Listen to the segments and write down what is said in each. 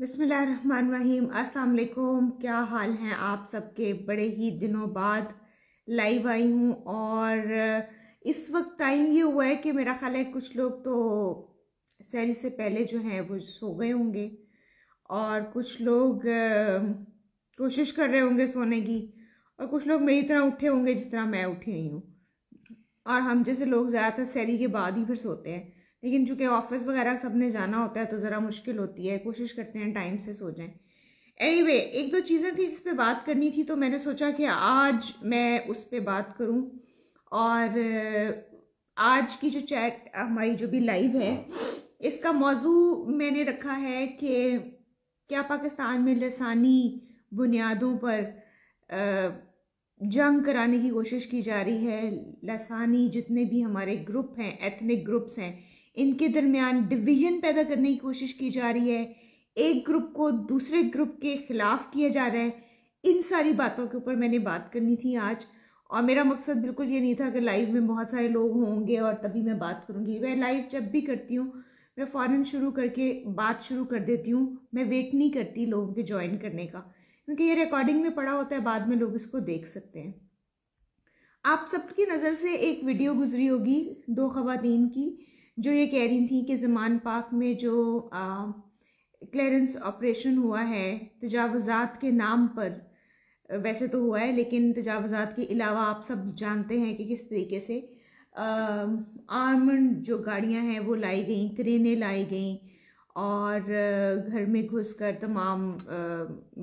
बसमीम अस्सलाम क्या हाल हैं आप सबके बड़े ही दिनों बाद लाइव आई हूँ और इस वक्त टाइम ये हुआ है कि मेरा ख़्याल है कुछ लोग तो सैरी से पहले जो हैं वो सो गए होंगे और कुछ लोग कोशिश कर रहे होंगे सोने की और कुछ लोग मेरी तरह उठे होंगे जिस तरह मैं उठी हुई हूँ और हम जैसे लोग ज़्यादातर सैरी के बाद ही फिर सोते हैं लेकिन चूँकि ऑफिस वगैरह सब ने जाना होता है तो ज़रा मुश्किल होती है कोशिश करते हैं टाइम से सो जाएं एनी anyway, एक दो चीज़ें थी जिस पर बात करनी थी तो मैंने सोचा कि आज मैं उस पर बात करूँ और आज की जो चैट हमारी जो भी लाइव है इसका मौजू मैंने रखा है कि क्या पाकिस्तान में लसानी बुनियादों पर जंग कराने की कोशिश की जा रही है लसानी जितने भी हमारे ग्रुप हैं एथनिक ग्रुप्स हैं इनके दरमियान डिवीजन पैदा करने की कोशिश की जा रही है एक ग्रुप को दूसरे ग्रुप के खिलाफ किया जा रहा है इन सारी बातों के ऊपर मैंने बात करनी थी आज और मेरा मकसद बिल्कुल ये नहीं था कि लाइव में बहुत सारे लोग होंगे और तभी मैं बात करूँगी मैं लाइव जब भी करती हूँ मैं फ़ौर शुरू करके बात शुरू कर देती हूँ मैं वेट नहीं करती लोगों के ज्वाइन करने का क्योंकि ये रिकॉर्डिंग में पड़ा होता है बाद में लोग इसको देख सकते हैं आप सबकी नज़र से एक वीडियो गुजरी होगी दो खवतिन की जो ये कह रही थी कि जमान पाक में जो क्लेरेंस ऑपरेशन हुआ है तजावज़ात के नाम पर वैसे तो हुआ है लेकिन तजावज़ात के अलावा आप सब जानते हैं कि किस तरीके से आर्मड जो गाड़ियां हैं वो लाई गई क्रेनें लाई गई और घर में घुस कर तमाम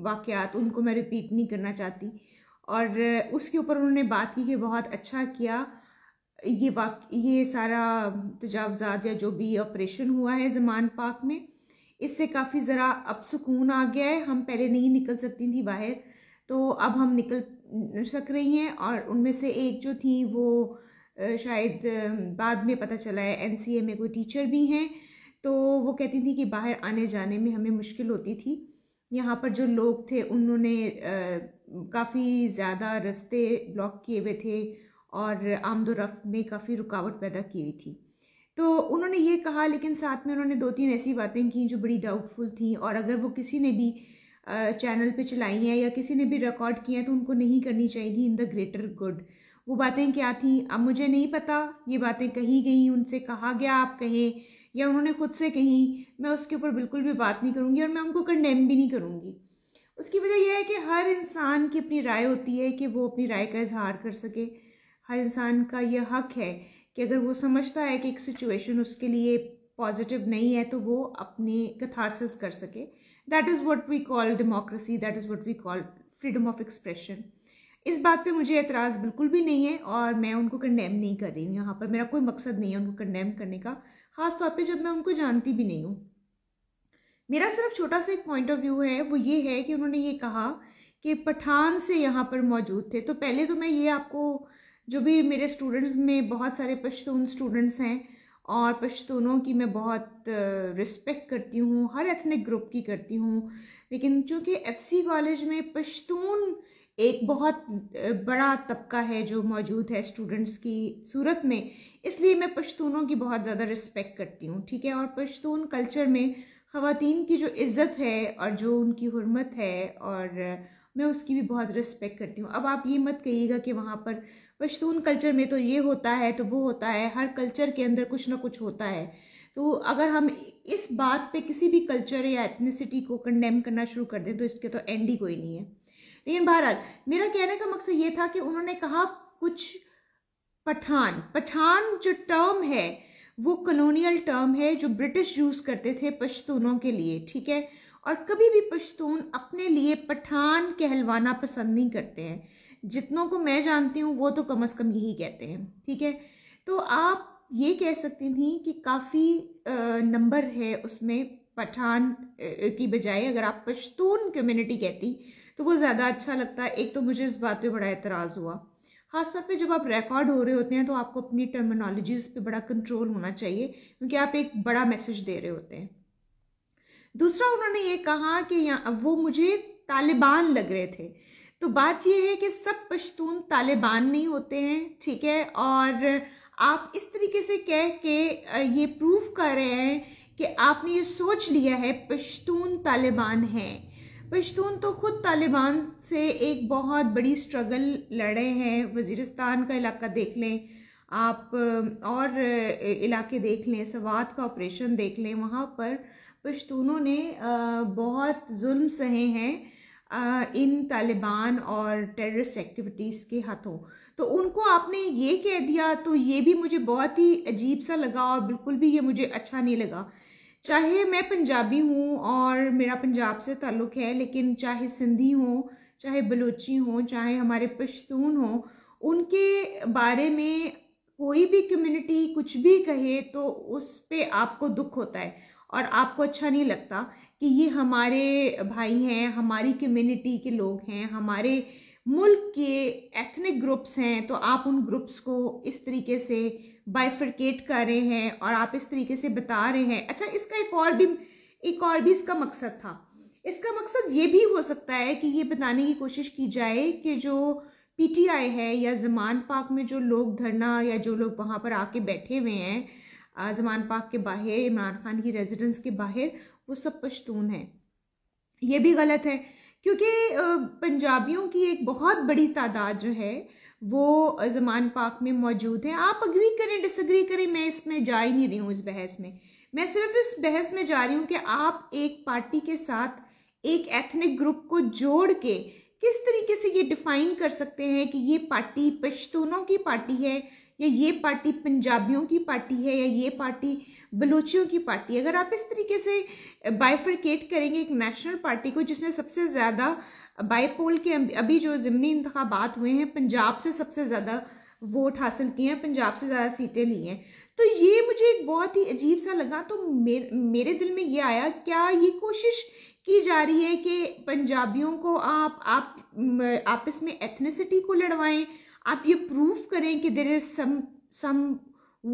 वाक़ात उनको मैं रिपीट नहीं करना चाहती और उसके ऊपर उन्होंने बात की कि बहुत अच्छा किया ये वाक ये सारा तजावजात या जो भी ऑपरेशन हुआ है जमान पाक में इससे काफ़ी ज़रा अब सुकून आ गया है हम पहले नहीं निकल सकती थी बाहर तो अब हम निकल सक रही हैं और उनमें से एक जो थी वो शायद बाद में पता चला है एन में कोई टीचर भी हैं तो वो कहती थी कि बाहर आने जाने में हमें मुश्किल होती थी यहाँ पर जो लोग थे उन्होंने काफ़ी ज़्यादा रस्ते ब्लॉक किए हुए थे और आमदोरफ्त में काफ़ी रुकावट पैदा की हुई थी तो उन्होंने ये कहा लेकिन साथ में उन्होंने दो तीन ऐसी बातें की जो बड़ी डाउटफुल थी और अगर वो किसी ने भी चैनल पे चलाई हैं या किसी ने भी रिकॉर्ड किया है तो उनको नहीं करनी चाहिए थी इन द ग्रेटर गुड वो बातें क्या थी अब मुझे नहीं पता ये बातें कही गई उनसे कहा गया आप कहें या उन्होंने खुद से कहीं मैं उसके ऊपर बिल्कुल भी बात नहीं करूँगी और मैं उनको कंडेम भी नहीं करूँगी उसकी वजह यह है कि हर इंसान की अपनी राय होती है कि वो अपनी राय का इजहार कर सके हर इंसान का यह हक है कि अगर वो समझता है कि एक सिचुएशन उसके लिए पॉजिटिव नहीं है तो वो अपने कथारसिस कर सके that is what we call democracy that is what we call freedom of expression इस बात पे मुझे एतराज़ बिल्कुल भी नहीं है और मैं उनको कंडेम नहीं कर रही हूँ यहाँ पर मेरा कोई मकसद नहीं है उनको कंडेम करने का ख़ास तौर पे जब मैं उनको जानती भी नहीं हूँ मेरा सिर्फ छोटा सा एक पॉइंट ऑफ व्यू है वो ये है कि उन्होंने ये कहा कि पठान से यहाँ पर मौजूद थे तो पहले तो मैं ये आपको जो भी मेरे स्टूडेंट्स में बहुत सारे पश्तून स्टूडेंट्स हैं और पश्तूनों की मैं बहुत रिस्पेक्ट करती हूँ हर एथनिक ग्रुप की करती हूँ लेकिन चूँकि एफसी कॉलेज में पश्तून एक बहुत बड़ा तबका है जो मौजूद है स्टूडेंट्स की सूरत में इसलिए मैं पश्तूनों की बहुत ज़्यादा रिस्पेक्ट करती हूँ ठीक है और पश्तून कल्चर में ख़वातीन की जो इज़्ज़त है और जो उनकी हरमत है और मैं उसकी भी बहुत रिस्पेक्ट करती हूँ अब आप ये मत कहिएगा कि वहाँ पर पश्तून कल्चर में तो ये होता है तो वो होता है हर कल्चर के अंदर कुछ ना कुछ होता है तो अगर हम इस बात पे किसी भी कल्चर या एथनिसिटी को कंडेम करना शुरू कर दें तो इसके तो एंड ही कोई नहीं है लेकिन बहरहाल मेरा कहने का मकसद ये था कि उन्होंने कहा कुछ पठान पठान जो टर्म है वो कलोनियल टर्म है जो ब्रिटिश यूज़ करते थे पश्तूनों के लिए ठीक है और कभी भी पश्तून अपने लिए पठान कहलवाना पसंद नहीं करते हैं जितनों को मैं जानती हूँ वो तो कम अज कम यही कहते हैं ठीक है तो आप ये कह सकती थी कि काफ़ी नंबर है उसमें पठान की बजाय अगर आप पश्तून कम्युनिटी कहती तो वो ज़्यादा अच्छा लगता एक तो मुझे इस बात पे बड़ा एतराज़ हुआ ख़ासतौर पे जब आप रिकॉर्ड हो रहे होते हैं तो आपको अपनी टर्मिनोलॉजीज़ पे बड़ा कंट्रोल होना चाहिए क्योंकि आप एक बड़ा मैसेज दे रहे होते हैं दूसरा उन्होंने ये कहा कि वो मुझे तालिबान लग रहे थे तो बात यह है कि सब पश्तून तालिबान नहीं होते हैं ठीक है और आप इस तरीके से कह के ये प्रूव कर रहे हैं कि आपने ये सोच लिया है पश्तून तालिबान हैं पश्तून तो खुद तालिबान से एक बहुत बड़ी स्ट्रगल लड़े हैं वजीरस्तान का इलाका देख लें आप और इलाके देख लें सवात का ऑपरेशन देख लें वहाँ पर पश्तूनों ने बहुत जुल्म सहे हैं इन तालिबान और टेररिस्ट एक्टिविटीज़ के हाथों तो उनको आपने ये कह दिया तो ये भी मुझे बहुत ही अजीब सा लगा और बिल्कुल भी ये मुझे अच्छा नहीं लगा चाहे मैं पंजाबी हूँ और मेरा पंजाब से ताल्लुक़ है लेकिन चाहे सिंधी हों चाहे बलोची हों चाहे हमारे पश्तून हों उनके बारे में कोई भी कम्युनिटी कुछ भी कहे तो उस पर आपको दुख होता है और आपको अच्छा नहीं लगता कि ये हमारे भाई हैं हमारी कम्युनिटी के लोग हैं हमारे मुल्क के एथनिक ग्रुप्स हैं तो आप उन ग्रुप्स को इस तरीके से बाइफरकेट कर रहे हैं और आप इस तरीके से बता रहे हैं अच्छा इसका एक और भी एक और भी इसका मकसद था इसका मकसद ये भी हो सकता है कि ये बताने की कोशिश की जाए कि जो पीटीआई है या जमान पाक में जो लोग धरना या जो लोग वहाँ पर आके बैठे हुए हैं जमान पाक के बाहर इमरान खान की रेजिडेंस के बाहर वो सब पश्तून हैं ये भी गलत है क्योंकि पंजाबियों की एक बहुत बड़ी तादाद जो है वो जमान पाक में मौजूद है आप अग्री करें डिसग्री करें मैं इसमें जा ही नहीं रही हूँ इस बहस में मैं सिर्फ इस बहस में जा रही हूँ कि आप एक पार्टी के साथ एक एथनिक ग्रुप को जोड़ के किस तरीके से ये डिफाइन कर सकते हैं कि ये पार्टी पश्तूनों की पार्टी है या ये पार्टी पंजाबियों की पार्टी है या ये पार्टी बलूचियों की पार्टी अगर आप इस तरीके से बाइफरकेट करेंगे एक नेशनल पार्टी को जिसने सबसे ज़्यादा बाईपोल के अं-, अभी जो ज़मनी इंतबात हुए हैं पंजाब से सबसे ज़्यादा वोट हासिल किए हैं पंजाब से ज़्यादा सीटें ली हैं तो ये मुझे एक बहुत ही अजीब सा लगा तो मेरे मेरे दिल में ये आया क्या ये कोशिश की जा रही है कि पंजाबियों को आप आप आपस में एथनिसिटी को लड़वाएं आप ये प्रूफ करें कि there is some some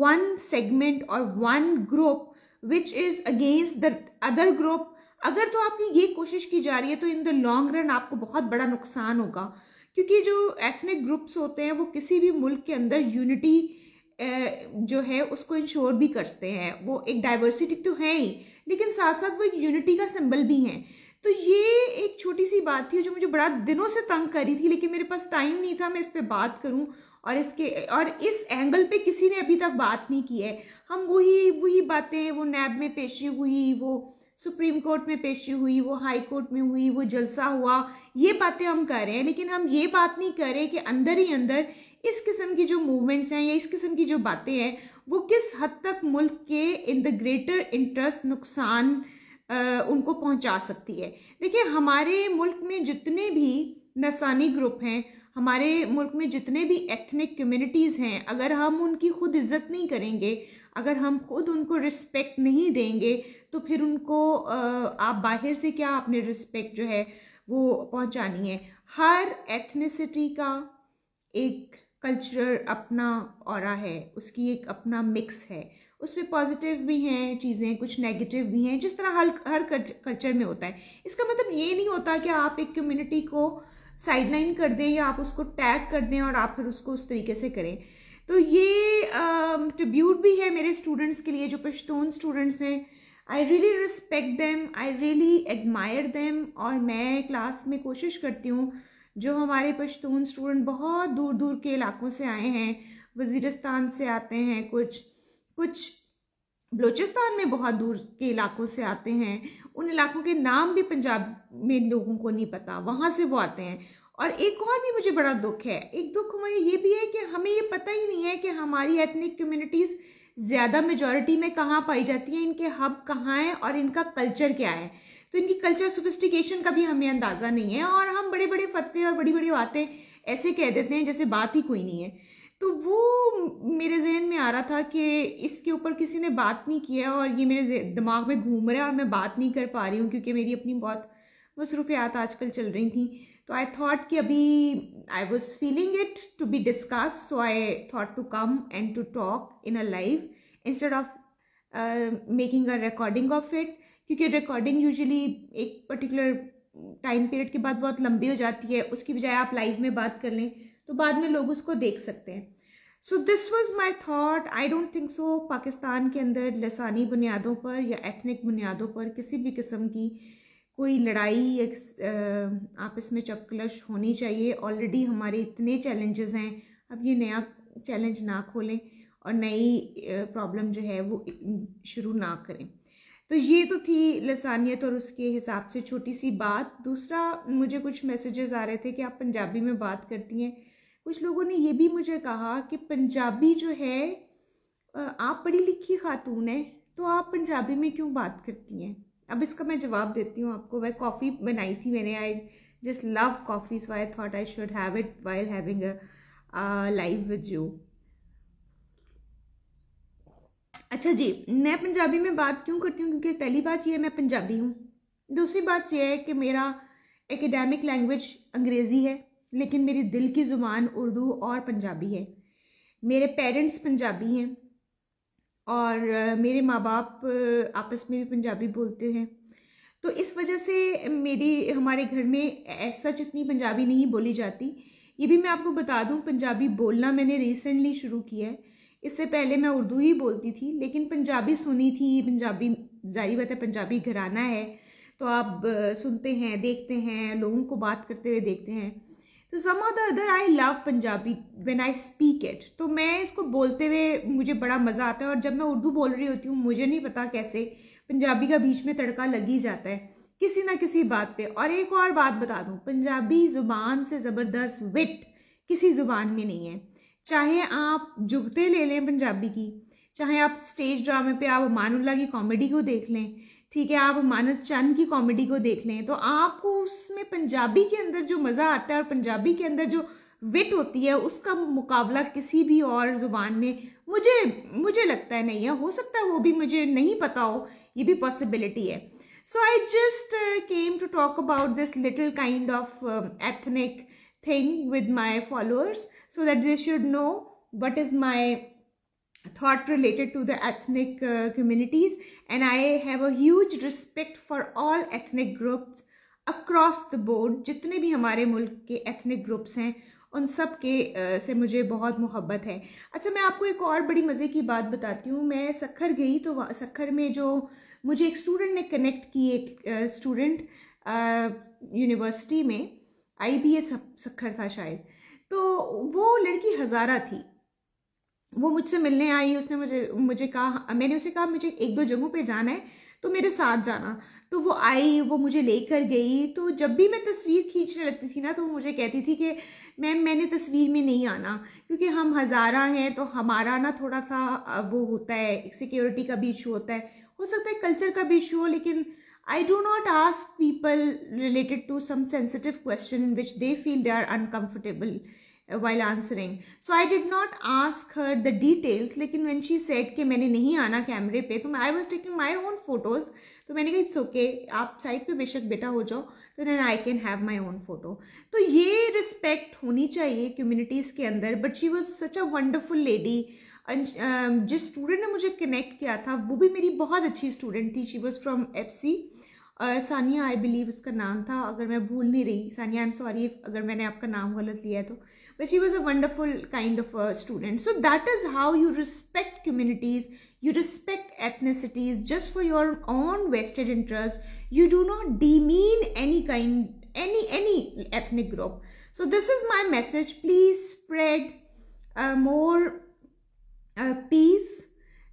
one segment और one group which is against the other group अगर तो आपकी ये कोशिश की जा रही है तो इन द लॉन्ग रन आपको बहुत बड़ा नुकसान होगा क्योंकि जो एथनिक ग्रुप्स होते हैं वो किसी भी मुल्क के अंदर यूनिटी जो है उसको इंश्योर भी करते हैं वो एक डाइवर्सिटी तो है ही लेकिन साथ साथ वो एक यूनिटी का सिंबल भी हैं तो ये एक छोटी सी बात थी जो मुझे बड़ा दिनों से तंग करी थी लेकिन मेरे पास टाइम नहीं था मैं इस पर बात करूँ और इसके और इस एंगल पे किसी ने अभी तक बात नहीं की है हम वही वही बातें वो नैब में पेशी हुई वो सुप्रीम कोर्ट में पेशी हुई वो हाई कोर्ट में हुई वो जलसा हुआ ये बातें हम कर रहे हैं लेकिन हम ये बात नहीं कर रहे कि अंदर ही अंदर इस किस्म की जो मूवमेंट्स हैं या इस किस्म की जो बातें हैं वो किस हद तक मुल्क के इन द ग्रेटर इंटरेस्ट नुकसान उनको पहुंचा सकती है देखिए हमारे मुल्क में जितने भी नसानी ग्रुप हैं हमारे मुल्क में जितने भी एथनिक कम्युनिटीज़ हैं अगर हम उनकी खुद इज्जत नहीं करेंगे अगर हम खुद उनको रिस्पेक्ट नहीं देंगे तो फिर उनको आप बाहर से क्या आपने रिस्पेक्ट जो है वो पहुंचानी है हर एथनिसिटी का एक कल्चर अपना और है उसकी एक अपना मिक्स है उसमें पॉजिटिव भी हैं चीज़ें कुछ नेगेटिव भी हैं जिस तरह हर हर कल्चर में होता है इसका मतलब ये नहीं होता कि आप एक कम्युनिटी को साइडलाइन कर दें या आप उसको टैग कर दें और आप फिर उसको उस तरीके से करें तो ये ट्रिब्यूट भी है मेरे स्टूडेंट्स के लिए जो पश्तून स्टूडेंट्स हैं I really respect them I really admire them और मैं क्लास में कोशिश करती हूँ जो हमारे पश्तून स्टूडेंट बहुत दूर दूर के इलाकों से आए हैं वजीरस्तान से आते हैं कुछ कुछ बलूचिस्तान में बहुत दूर के इलाकों से आते हैं उन इलाकों के नाम भी पंजाब में लोगों को नहीं पता वहाँ से वो आते हैं और एक और भी मुझे बड़ा दुख है एक दुख हमारे ये भी है कि हमें ये पता ही नहीं है कि हमारी एथनिक कम्युनिटीज़ ज़्यादा मेजोरिटी में कहाँ पाई जाती हैं इनके हब कहाँ हैं और इनका कल्चर क्या है तो इनकी कल्चर सोफिस्टिकेशन का भी हमें अंदाज़ा नहीं है और हम बड़े बड़े फतवे और बड़ी बड़ी बातें ऐसे कह देते हैं जैसे बात ही कोई नहीं है तो वो मेरे जहन में आ रहा था कि इसके ऊपर किसी ने बात नहीं किया और ये मेरे दिमाग में घूम रहा है और मैं बात नहीं कर पा रही हूँ क्योंकि मेरी अपनी बहुत मसरूफियात आजकल चल रही थी तो आई थॉट कि अभी I was feeling it to be discuss so I thought to come and to talk in a live instead of making a recording of it क्योंकि रिकॉर्डिंग यूजली एक पर्टिकुलर टाइम पीरियड के बाद बहुत लंबी हो जाती है उसकी बजाय आप लाइव में बात कर लें तो बाद में लोग उसको देख सकते हैं so this was my thought I don't think so Pakistan के अंदर लसानी बुनियादों पर या एथनिक बुनियादों पर किसी भी किस्म की कोई लड़ाई या आपस में चपकलश होनी चाहिए ऑलरेडी हमारे इतने चैलेंजेस हैं अब ये नया चैलेंज ना खोलें और नई प्रॉब्लम जो है वो शुरू ना करें तो ये तो थी लसानियत और उसके हिसाब से छोटी सी बात दूसरा मुझे कुछ मैसेजेस आ रहे थे कि आप पंजाबी में बात करती हैं कुछ लोगों ने ये भी मुझे कहा कि पंजाबी जो है आप पढ़ी लिखी खातून है तो आप पंजाबी में क्यों बात करती हैं अब इसका मैं जवाब देती हूँ आपको वह कॉफ़ी बनाई थी मैंने I just love coffee so I thought I should have it while having live with you अच्छा जी मैं पंजाबी में बात क्यों करती हूँ क्योंकि पहली बात यह है मैं पंजाबी हूँ दूसरी बात यह है कि मेरा एकेडमिक लैंग्वेज अंग्रेज़ी है लेकिन मेरी दिल की ज़ुबान उर्दू और पंजाबी है मेरे पेरेंट्स पंजाबी हैं और मेरे माँ बाप आपस में भी पंजाबी बोलते हैं तो इस वजह से मेरी हमारे घर में ऐसा जितनी पंजाबी नहीं बोली जाती ये भी मैं आपको बता दूं पंजाबी बोलना मैंने रिसेंटली शुरू किया है इससे पहले मैं उर्दू ही बोलती थी लेकिन पंजाबी सुनी थी पंजाबी जारी बात है पंजाबी घराना है तो आप सुनते हैं देखते हैं लोगों को बात करते हुए देखते हैं तो some of the other I love Punjabi when I speak it तो मैं इसको बोलते हुए मुझे बड़ा मज़ा आता है और जब मैं उर्दू बोल रही होती हूँ मुझे नहीं पता कैसे पंजाबी का बीच में तड़का लग ही जाता है किसी ना किसी बात पे और एक और बात बता दूँ पंजाबी ज़ुबान से ज़बरदस्त विट किसी ज़ुबान में नहीं है चाहे आप जुगते ले लें पंजाबी की चाहे आप स्टेज ड्रामे पे आप अमानुल्ला की कॉमेडी को देख लें ठीक है आप मानद चंद की कॉमेडी को देख लें तो आपको उसमें पंजाबी के अंदर जो मज़ा आता है और पंजाबी के अंदर जो विट होती है उसका मुकाबला किसी भी और ज़ुबान में मुझे मुझे लगता है नहीं है हो सकता है वो भी मुझे नहीं पता हो ये भी पॉसिबिलिटी है so I just came to talk about this little kind of ethnic thing with my followers so that they should know what is my thought related to the ethnic uh, communities and I have a huge respect for all ethnic groups across the board जितने भी हमारे मुल्क के ethnic groups हैं उन सब के uh, से मुझे बहुत मोहब्बत है अच्छा मैं आपको एक और बड़ी मज़े की बात बताती हूँ मैं सखर गई तो सखर में जो मुझे एक स्टूडेंट ने कनेक्ट की एक स्टूडेंट uh, यूनिवर्सिटी uh, में आई बी एस सखर था शायद तो वो लड़की हज़ारा थी वो मुझसे मिलने आई उसने मुझे मुझे कहा मैंने उसे कहा मुझे एक दो जगहों पे जाना है तो मेरे साथ जाना तो वो आई वो मुझे लेकर गई तो जब भी मैं तस्वीर खींचने लगती थी ना तो वो मुझे कहती थी कि मैम मैंने तस्वीर में नहीं आना क्योंकि हम हज़ारा हैं तो हमारा ना थोड़ा सा वो होता है सिक्योरिटी का भी इशू होता है हो सकता है कल्चर का भी इशू हो लेकिन I do not ask people related to some sensitive question which they feel they are uncomfortable while answering so i did not ask her the details लेकिन when she said कि मैंने नहीं आना कैमरे पे तो I was taking my own photos तो मैंने कहा इट्स ओके आप साइड पे बेशक बेटा हो जाओ तो then I can have my own photo तो ये रिस्पेक्ट होनी चाहिए कम्युनिटीज़ के अंदर but she was such a wonderful lady जिस स्टूडेंट ने मुझे कनेक्ट किया था वो भी मेरी बहुत अच्छी स्टूडेंट थी she was from F C Sania I believe उसका नाम था अगर मैं भूल नहीं रही सानिया आई एम सॉरी अगर मैंने आपका नाम गलत लिया है तो but she was a wonderful kind of a student. So that is how you respect communities, you respect ethnicities just for your own vested interest. You do not demean any kind, any, any ethnic group. So this is my message. Please spread uh, more uh, peace,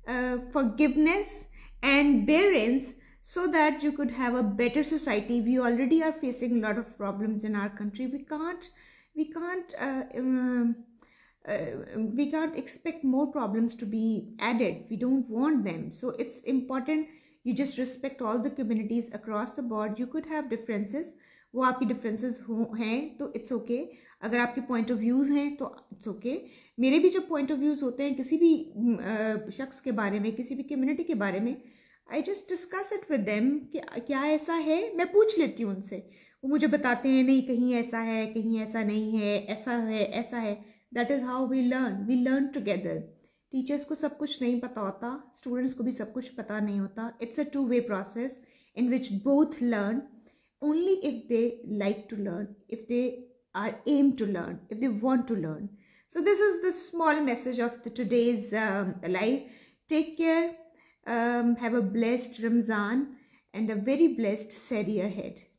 uh, forgiveness and bearance so that you could have a better society. We already are facing a lot of problems in our country. We can't we can't uh, um, uh, we can't expect more problems to be added we don't want them so it's important you just respect all the communities across the board you could have differences वो आपकी differences हो हैं तो it's okay okay. अगर आपके point of views हैं तो it's okay okay. मेरे भी जब पॉइंट ऑफ व्यूज़ होते हैं किसी भी uh, शख्स के बारे में किसी भी कम्युनिटी के बारे में I just discuss it with them कि क्या ऐसा है मैं पूछ लेती हूँ उनसे वो मुझे बताते हैं नहीं कहीं ऐसा है कहीं ऐसा नहीं है ऐसा है ऐसा है that is how we learn we learn together teachers को सब कुछ नहीं पता होता स्टूडेंट्स को भी सब कुछ पता नहीं होता it's a two way process in which both learn only if they like to learn if they are aim to learn if they want to learn so this is the small message of the today's life take care have a blessed Ramzan and a very blessed सैरियर head